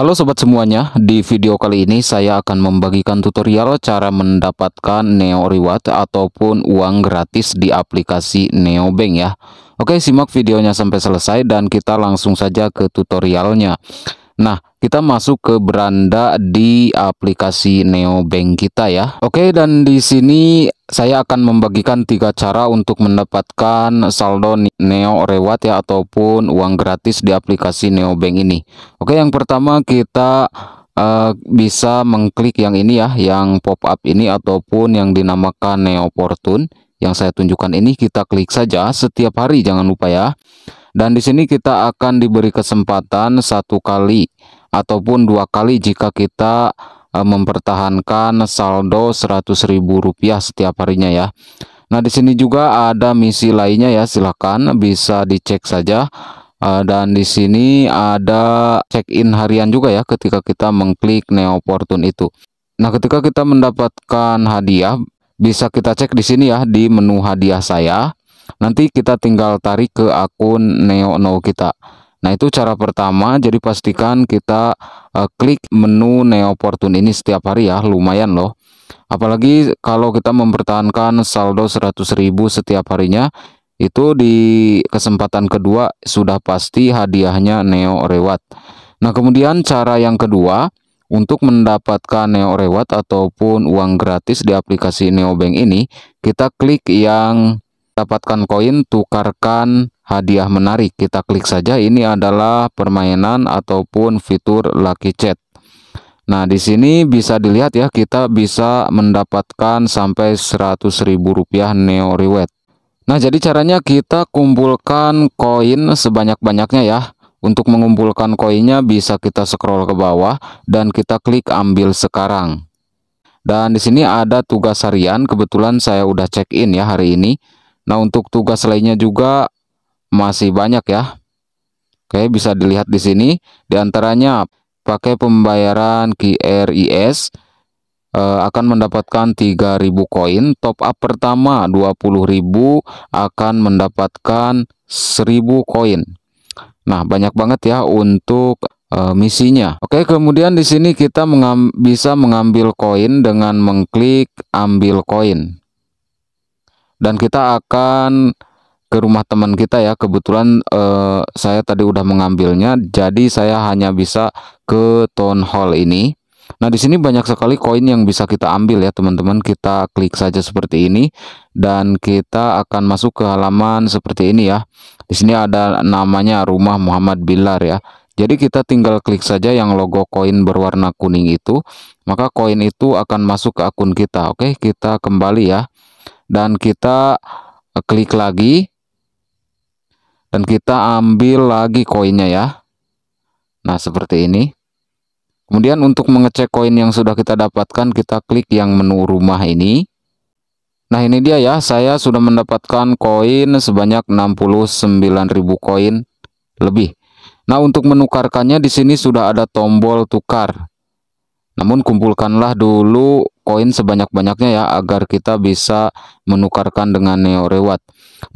Halo sobat semuanya, di video kali ini saya akan membagikan tutorial cara mendapatkan Neo Reward ataupun uang gratis di aplikasi neo bank ya. Oke, simak videonya sampai selesai dan kita langsung saja ke tutorialnya. Nah, kita masuk ke beranda di aplikasi Neobank kita ya. Oke, dan di sini saya akan membagikan tiga cara untuk mendapatkan saldo Neo Reward ya ataupun uang gratis di aplikasi Neobank ini. Oke, yang pertama kita uh, bisa mengklik yang ini ya, yang pop up ini ataupun yang dinamakan Neo Fortune yang saya tunjukkan ini kita klik saja setiap hari jangan lupa ya. Dan di sini kita akan diberi kesempatan satu kali ataupun dua kali jika kita eh, mempertahankan saldo Rp100.000 setiap harinya ya. Nah, di sini juga ada misi lainnya ya, silahkan bisa dicek saja. Eh, dan di sini ada check-in harian juga ya ketika kita mengklik Neo Fortune itu. Nah, ketika kita mendapatkan hadiah, bisa kita cek di sini ya di menu hadiah saya nanti kita tinggal tarik ke akun Neo No kita Nah itu cara pertama jadi pastikan kita uh, klik menu neo fortune ini setiap hari ya lumayan loh apalagi kalau kita mempertahankan saldo 100.000 setiap harinya itu di kesempatan kedua sudah pasti hadiahnya Neo Reward Nah kemudian cara yang kedua untuk mendapatkan Neo Reward ataupun uang gratis di aplikasi Neobank ini kita klik yang dapatkan koin tukarkan hadiah menarik kita klik saja ini adalah permainan ataupun fitur lucky chat Nah, di sini bisa dilihat ya, kita bisa mendapatkan sampai rp rupiah Neo Reward. Nah, jadi caranya kita kumpulkan koin sebanyak-banyaknya ya. Untuk mengumpulkan koinnya bisa kita scroll ke bawah dan kita klik ambil sekarang. Dan di sini ada tugas harian, kebetulan saya udah check-in ya hari ini. Nah untuk tugas lainnya juga masih banyak ya. Oke bisa dilihat di sini Di antaranya pakai pembayaran QRIS eh, akan mendapatkan 3000 koin, top up pertama 20.000 akan mendapatkan 1000 koin. Nah, banyak banget ya untuk eh, misinya. Oke, kemudian di sini kita mengam bisa mengambil koin dengan mengklik ambil koin dan kita akan ke rumah teman kita ya kebetulan eh, saya tadi udah mengambilnya jadi saya hanya bisa ke town hall ini nah di sini banyak sekali koin yang bisa kita ambil ya teman-teman kita klik saja seperti ini dan kita akan masuk ke halaman seperti ini ya di sini ada namanya rumah Muhammad Bilar ya jadi kita tinggal klik saja yang logo koin berwarna kuning itu maka koin itu akan masuk ke akun kita oke kita kembali ya dan kita eh, klik lagi dan kita ambil lagi koinnya ya nah seperti ini kemudian untuk mengecek koin yang sudah kita dapatkan kita klik yang menu rumah ini nah ini dia ya saya sudah mendapatkan koin sebanyak 69.000 koin lebih nah untuk menukarkannya di sini sudah ada tombol tukar namun kumpulkanlah dulu koin sebanyak-banyaknya ya agar kita bisa menukarkan dengan neo reward.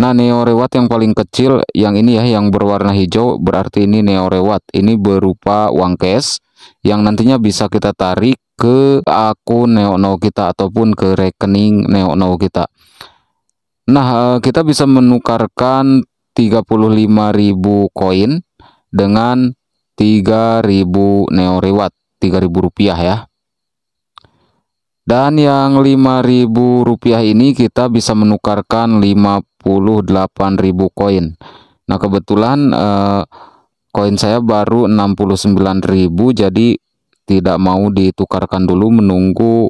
Nah, neo reward yang paling kecil yang ini ya yang berwarna hijau berarti ini neo reward. Ini berupa uang cash yang nantinya bisa kita tarik ke akun no kita ataupun ke rekening no kita. Nah, eh, kita bisa menukarkan 35.000 koin dengan 3.000 neo reward, 3.000 rupiah ya. Dan yang rp rupiah ini kita bisa menukarkan 58.000 koin. Nah, kebetulan eh, koin saya baru 69.000 jadi tidak mau ditukarkan dulu menunggu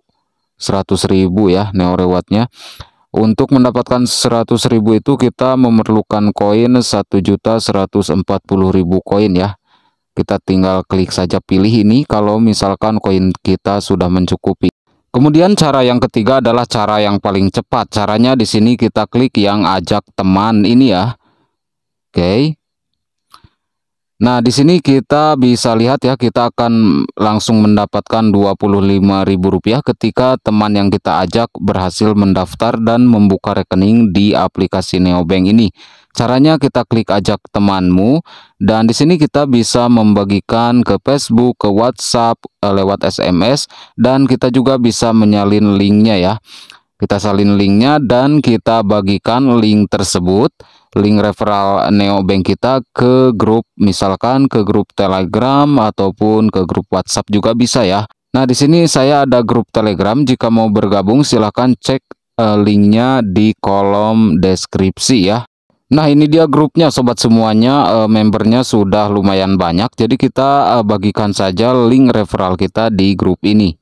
100.000 ya neo rewardnya. Untuk mendapatkan 100.000 itu kita memerlukan koin 1.140.000 koin ya. Kita tinggal klik saja pilih ini kalau misalkan koin kita sudah mencukupi. Kemudian cara yang ketiga adalah cara yang paling cepat. Caranya di sini kita klik yang ajak teman ini ya. Oke. Okay. Nah, di sini kita bisa lihat ya, kita akan langsung mendapatkan Rp25.000 ketika teman yang kita ajak berhasil mendaftar dan membuka rekening di aplikasi Neobank ini. Caranya kita klik ajak temanmu dan di sini kita bisa membagikan ke Facebook, ke WhatsApp, eh, lewat SMS dan kita juga bisa menyalin linknya ya. Kita salin linknya dan kita bagikan link tersebut link referral neobank kita ke grup misalkan ke grup telegram ataupun ke grup whatsapp juga bisa ya nah di sini saya ada grup telegram jika mau bergabung silahkan cek uh, linknya di kolom deskripsi ya Nah ini dia grupnya sobat semuanya uh, membernya sudah lumayan banyak jadi kita uh, bagikan saja link referral kita di grup ini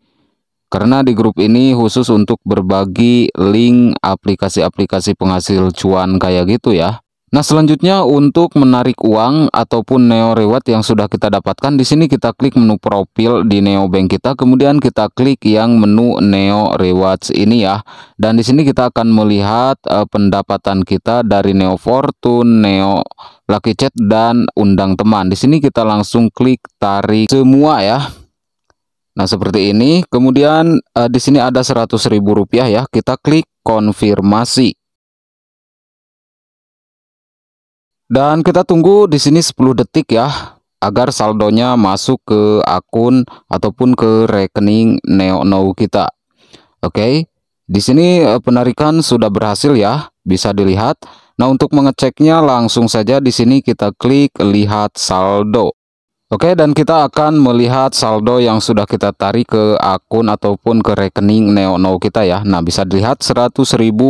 karena di grup ini khusus untuk berbagi link aplikasi-aplikasi penghasil cuan kayak gitu ya. Nah, selanjutnya untuk menarik uang ataupun Neo Reward yang sudah kita dapatkan, di sini kita klik menu profil di Neo Bank kita, kemudian kita klik yang menu Neo Rewards ini ya. Dan di sini kita akan melihat uh, pendapatan kita dari Neo Fortune, Neo Lucky Chat dan undang teman. Di sini kita langsung klik tarik semua ya. Nah, seperti ini. Kemudian uh, di sini ada Rp100.000 ya. Kita klik konfirmasi. Dan kita tunggu di sini 10 detik ya agar saldonya masuk ke akun ataupun ke rekening NeoNow kita. Oke. Di sini eh, penarikan sudah berhasil ya, bisa dilihat. Nah, untuk mengeceknya langsung saja di sini kita klik lihat saldo. Oke, dan kita akan melihat saldo yang sudah kita tarik ke akun ataupun ke rekening NeoNo kita ya. Nah, bisa dilihat Rp100.000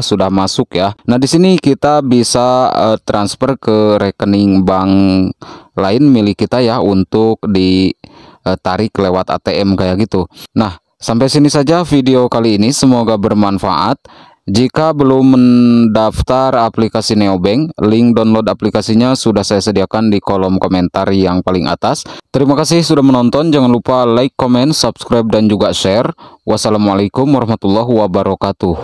sudah masuk ya. Nah, di sini kita bisa eh, transfer ke rekening bank lain milik kita ya untuk ditarik eh, lewat ATM kayak gitu. Nah, sampai sini saja video kali ini. Semoga bermanfaat. Jika belum mendaftar aplikasi Neobank, link download aplikasinya sudah saya sediakan di kolom komentar yang paling atas. Terima kasih sudah menonton, jangan lupa like, comment, subscribe, dan juga share. Wassalamualaikum warahmatullahi wabarakatuh.